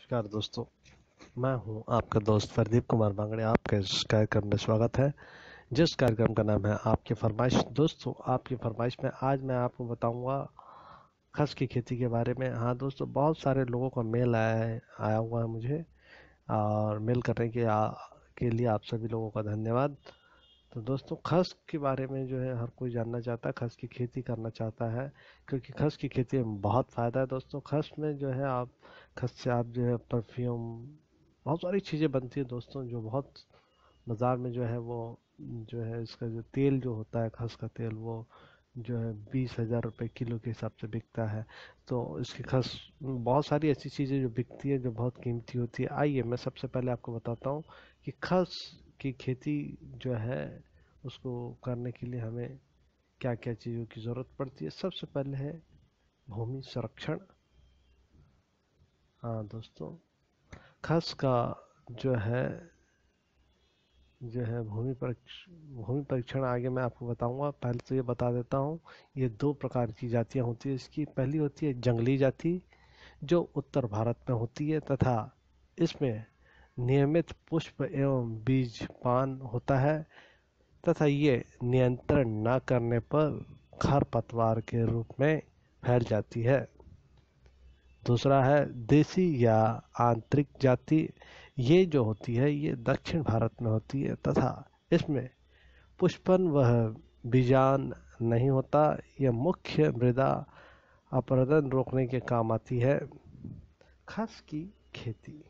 नमस्कार दोस्तों मैं हूं आपका दोस्त प्रदीप कुमार बांगड़े आपके इस कार्यक्रम में स्वागत है जिस कार्यक्रम का नाम है आपकी फरमाइश दोस्तों आपकी फरमाइश में आज मैं आपको बताऊंगा खस की खेती के बारे में हाँ दोस्तों बहुत सारे लोगों का मेल आया है आया हुआ है मुझे और मेल करने के, आ, के लिए आप सभी लोगों का धन्यवाद तो दोस्तों खस के बारे में जो है हर कोई जानना चाहता है खस की खेती करना चाहता है क्योंकि खस की खेती में बहुत फ़ायदा है दोस्तों खस में जो है आप खस से आप जो है परफ्यूम बहुत सारी चीज़ें बनती हैं दोस्तों जो बहुत बाज़ार में जो है वो जो है इसका जो तेल जो होता है खस का तेल वो जो है बीस हज़ार रुपये किलो के हिसाब से बिकता है तो इसकी खस बहुत सारी ऐसी चीज़ें जो बिकती है जो बहुत कीमती होती है आइए मैं सबसे पहले आपको बताता हूँ कि खस की खेती जो है उसको करने के लिए हमें क्या क्या चीज़ों की ज़रूरत पड़ती है सबसे पहले है भूमि संरक्षण हाँ दोस्तों खस का जो है जो है भूमि परीक्षण भूमि परीक्षण आगे मैं आपको बताऊंगा पहले तो ये बता देता हूँ ये दो प्रकार की जातियाँ होती है इसकी पहली होती है जंगली जाति जो उत्तर भारत में होती है तथा इसमें नियमित पुष्प एवं बीज पान होता है तथा ये नियंत्रण न करने पर खरपतवार के रूप में फैल जाती है दूसरा है देसी या आंतरिक जाति ये जो होती है ये दक्षिण भारत में होती है तथा इसमें पुष्पन वह बीजान नहीं होता यह मुख्य मृदा अपरदन रोकने के काम आती है खस की खेती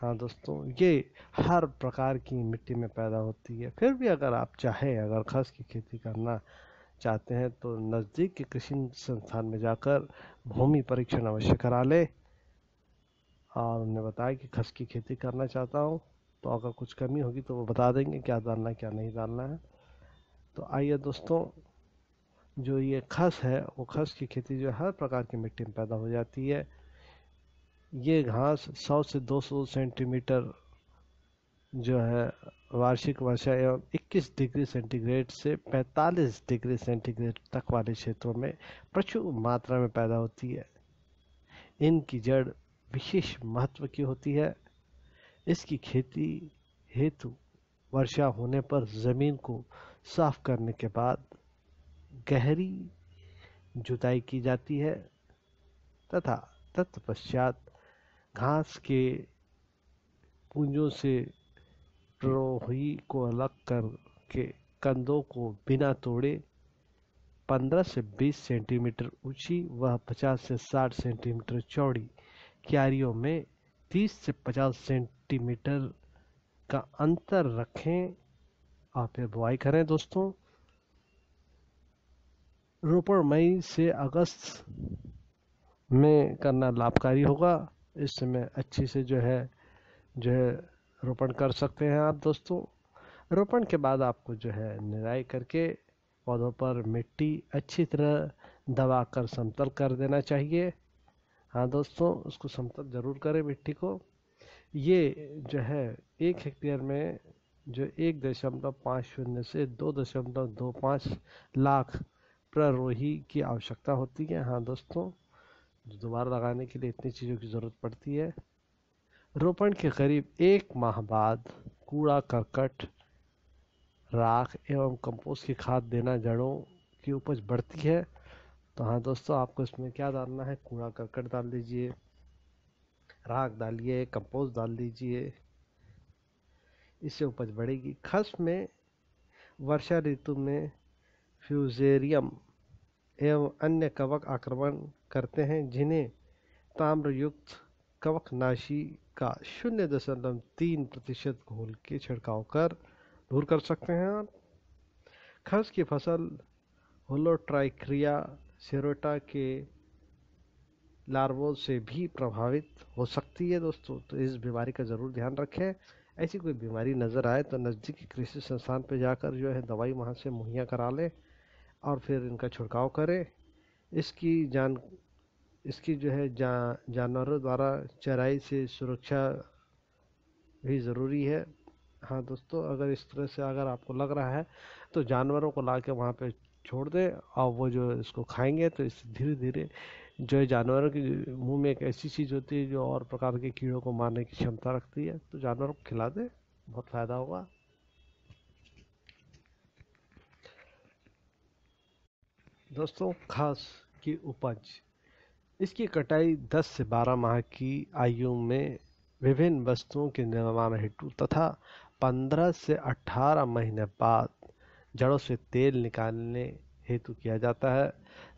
हाँ दोस्तों ये हर प्रकार की मिट्टी में पैदा होती है फिर भी अगर आप चाहें अगर खस की खेती करना चाहते हैं तो नज़दीक के कृषि संस्थान में जाकर भूमि परीक्षण अवश्य करा लें और उन्हें बताया कि खस की खेती करना चाहता हूँ तो अगर कुछ कमी होगी तो वो बता देंगे क्या डालना है क्या नहीं डालना है तो आइए दोस्तों जो ये खस है वो खस की खेती जो हर प्रकार की मिट्टी में पैदा हो जाती है ये घास 100 से 200 सेंटीमीटर जो है वार्षिक वर्षा एवं 21 डिग्री सेंटीग्रेड से 45 डिग्री सेंटीग्रेड तक वाले क्षेत्रों में प्रचुर मात्रा में पैदा होती है इनकी जड़ विशेष महत्व की होती है इसकी खेती हेतु वर्षा होने पर ज़मीन को साफ करने के बाद गहरी जुताई की जाती है तथा तत्पश्चात घास के पूंजों से रोही को अलग कर के कंधों को बिना तोड़े पंद्रह से बीस सेंटीमीटर ऊंची वह पचास से साठ सेंटीमीटर चौड़ी क्यारियों में तीस से पचास सेंटीमीटर का अंतर रखें और फिर बुआई करें दोस्तों रोपण मई से अगस्त में करना लाभकारी होगा इस समय अच्छी से जो है जो है रोपण कर सकते हैं आप दोस्तों रोपण के बाद आपको जो है निराई करके पौधों पर मिट्टी अच्छी तरह दबा कर समतल कर देना चाहिए हाँ दोस्तों उसको समतल ज़रूर करें मिट्टी को ये जो है एक हेक्टेयर में जो एक दशमलव पाँच शून्य से दो दशमलव दो पाँच लाख प्ररोही की आवश्यकता होती है हाँ दोस्तों जो दोबारा लगाने के लिए इतनी चीज़ों की ज़रूरत पड़ती है रोपण के करीब एक माह बाद कूड़ा करकट राख एवं कंपोस्ट की खाद देना जड़ों की उपज बढ़ती है तो हाँ दोस्तों आपको इसमें क्या डालना है कूड़ा करकट डाल दीजिए राख डालिए कंपोस्ट डाल दीजिए इससे उपज बढ़ेगी खस में वर्षा ऋतु में फ्यूजेरियम एवं अन्य कवक आक्रमण करते हैं जिन्हें ताम्रयुक्त कवकनाशी का शून्य दशमलव तीन प्रतिशत घोल के छिड़काव कर दूर कर सकते हैं आप खर्च की फसल होलोट्राइक्रिया सेरोटा के लार्वों से भी प्रभावित हो सकती है दोस्तों तो इस बीमारी का ज़रूर ध्यान रखें ऐसी कोई बीमारी नज़र आए तो नज़दीकी कृषि संस्थान पर जाकर जो है दवाई वहाँ से मुहैया करा लें और फिर इनका छिड़काव करें इसकी जान इसकी जो है जा जानवरों द्वारा चराई से सुरक्षा भी ज़रूरी है हाँ दोस्तों अगर इस तरह से अगर आपको लग रहा है तो जानवरों को ला के वहाँ पर छोड़ दें और वो जो इसको खाएंगे तो इस धीरे धीरे जो है जानवरों के मुंह में एक ऐसी चीज़ होती है जो और प्रकार के कीड़ों को मारने की क्षमता रखती है तो जानवरों को खिला दें बहुत फ़ायदा होगा दोस्तों खास की उपज इसकी कटाई 10 से 12 माह की आयु में विभिन्न वस्तुओं के निर्माण हेतु तथा 15 से 18 महीने बाद जड़ों से तेल निकालने हेतु किया जाता है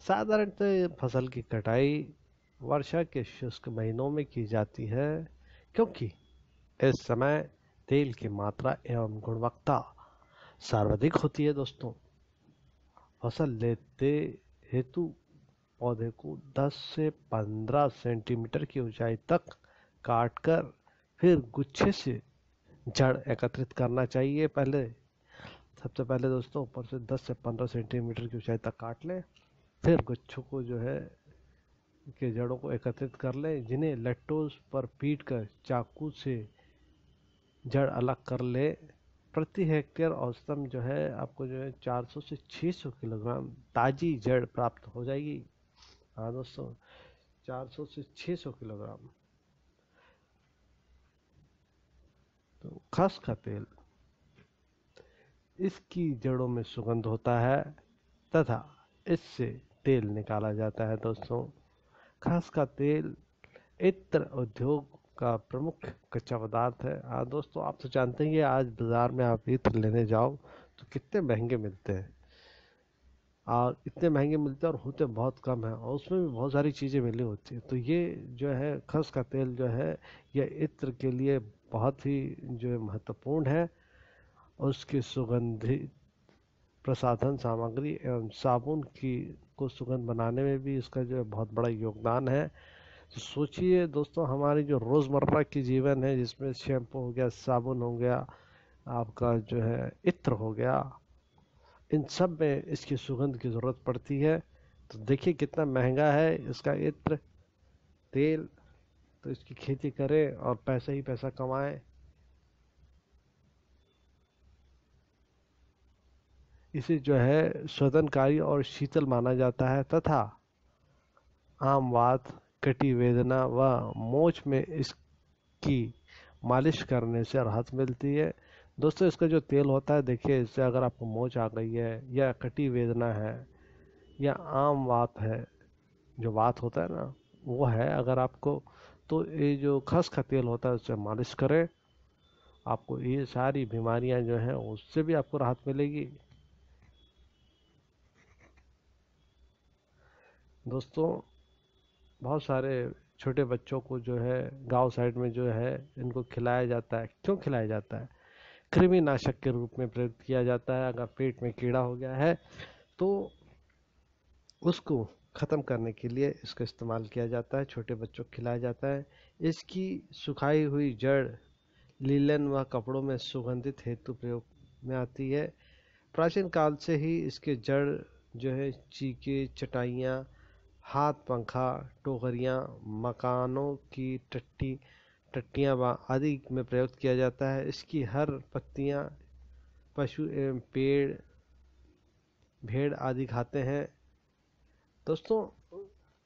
साधारणतः फसल की कटाई वर्षा के शुष्क महीनों में की जाती है क्योंकि इस समय तेल की मात्रा एवं गुणवत्ता सर्वाधिक होती है दोस्तों फसल लेते हेतु पौधे को 10 से 15 सेंटीमीटर की ऊंचाई तक काटकर फिर गुच्छे से जड़ एकत्रित करना चाहिए पहले सबसे पहले दोस्तों ऊपर से 10 से 15 सेंटीमीटर की ऊंचाई तक काट लें फिर गुच्छों को जो है के जड़ों को एकत्रित कर लें जिन्हें लट्टोस पर पीट कर चाकू से जड़ अलग कर लें प्रति हेक्टेयर औसतम जो है आपको जो है 400 से 600 किलोग्राम ताज़ी जड़ प्राप्त हो जाएगी हाँ दोस्तों 400 से 600 किलोग्राम तो खस का तेल इसकी जड़ों में सुगंध होता है तथा इससे तेल निकाला जाता है दोस्तों खस का तेल इत्र उद्योग का प्रमुख कच्चा पदार्थ है हाँ दोस्तों आप तो जानते ही हैं आज बाज़ार में आप इत्र लेने जाओ तो कितने महंगे मिलते हैं और इतने महंगे मिलते हैं और होते बहुत कम हैं और उसमें भी बहुत सारी चीज़ें मिली होती हैं तो ये जो है खस का तेल जो है यह इत्र के लिए बहुत ही जो है महत्वपूर्ण है उसकी सुगंधित प्रसाधन सामग्री एवं साबुन की को सुगंध बनाने में भी इसका जो है बहुत बड़ा योगदान है तो सोचिए दोस्तों हमारी जो रोज़मर्रा की जीवन है जिसमें शैम्पू हो गया साबुन हो गया आपका जो है इत्र हो गया इन सब में इसकी सुगंध की ज़रूरत पड़ती है तो देखिए कितना महंगा है इसका इत्र तेल तो इसकी खेती करें और पैसे ही पैसा कमाएं इसे जो है स्वतनकारी और शीतल माना जाता है तथा आमवाद कटी वेदना व मोच में इसकी मालिश करने से राहत मिलती है दोस्तों इसका जो तेल होता है देखिए इससे अगर आपको मोच आ गई है या कटी वेदना है या आम वात है जो वात होता है ना वो है अगर आपको तो ये जो खस का तेल होता है उससे मालिश करें आपको ये सारी बीमारियां जो हैं उससे भी आपको राहत मिलेगी दोस्तों बहुत सारे छोटे बच्चों को जो है गांव साइड में जो है इनको खिलाया जाता है क्यों खिलाया जाता है कृमिनाशक के रूप में प्रयुक्त किया जाता है अगर पेट में कीड़ा हो गया है तो उसको ख़त्म करने के लिए इसका इस्तेमाल किया जाता है छोटे बच्चों को खिलाया जाता है इसकी सुखाई हुई जड़ लीलन व कपड़ों में सुगंधित हेतु प्रयोग में आती है प्राचीन काल से ही इसके जड़ जो है चीके चटाइयाँ हाथ पंखा टोकरियाँ मकानों की टट्टी टट्टियाँ व आदि में प्रयुक्त किया जाता है इसकी हर पत्तियाँ पशु एवं पेड़ भेड़ आदि खाते हैं दोस्तों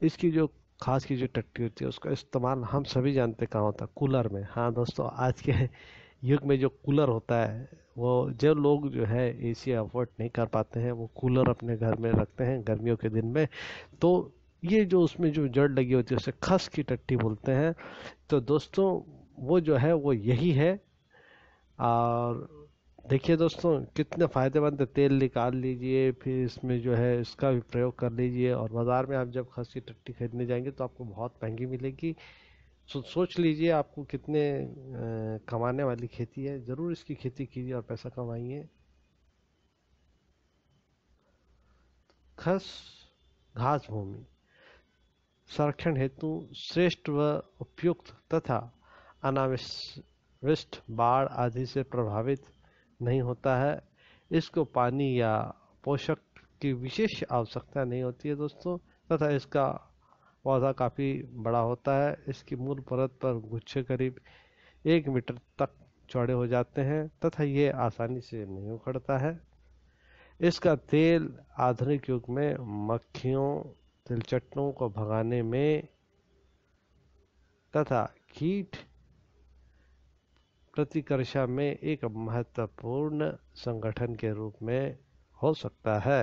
इसकी जो खास की जो टट्टी होती है उसका इस्तेमाल हम सभी जानते कहाँ होता है कूलर में हाँ दोस्तों आज के युग में जो कूलर होता है वो जो लोग जो है एसी अफोर्ड नहीं कर पाते हैं वो कूलर अपने घर में रखते हैं गर्मियों के दिन में तो ये जो उसमें जो जड़ लगी होती है उसे खस की टट्टी बोलते हैं तो दोस्तों वो जो है वो यही है और देखिए दोस्तों कितने फ़ायदेमंद तेल निकाल लीजिए फिर इसमें जो है इसका भी प्रयोग कर लीजिए और बाज़ार में आप जब खस की टट्टी खरीदने जाएंगे तो आपको बहुत महंगी मिलेगी सो सोच लीजिए आपको कितने आ, कमाने वाली खेती है ज़रूर इसकी खेती कीजिए और पैसा कमाइए खस घास भूमि संरक्षण हेतु श्रेष्ठ व उपयुक्त तथा अनाविष्ट बाढ़ आदि से प्रभावित नहीं होता है इसको पानी या पोषक की विशेष आवश्यकता नहीं होती है दोस्तों तथा इसका पौधा काफ़ी बड़ा होता है इसकी मूल परत पर गुच्छे करीब एक मीटर तक चौड़े हो जाते हैं तथा ये आसानी से नहीं उखड़ता है इसका तेल आधुनिक युग में मक्खियों तिलचट्टों को भगाने में तथा कीट प्रतिकर्षा में एक महत्वपूर्ण संगठन के रूप में हो सकता है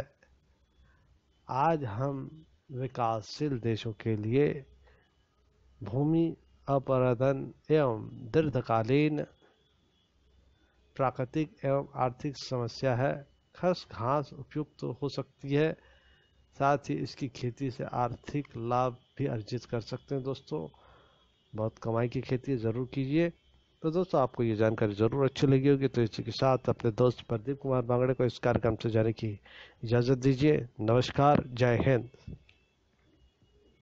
आज हम विकासशील देशों के लिए भूमि अपराधन एवं दीर्घकालीन प्राकृतिक एवं आर्थिक समस्या है खस घास उपयुक्त तो हो सकती है साथ ही इसकी खेती से आर्थिक लाभ भी अर्जित कर सकते हैं दोस्तों बहुत कमाई की खेती ज़रूर कीजिए तो दोस्तों आपको ये जानकारी ज़रूर अच्छी लगी होगी तो इसी के साथ अपने दोस्त प्रदीप कुमार बांगड़े को इस कार्यक्रम से जाने की इजाज़त दीजिए नमस्कार जय हिंद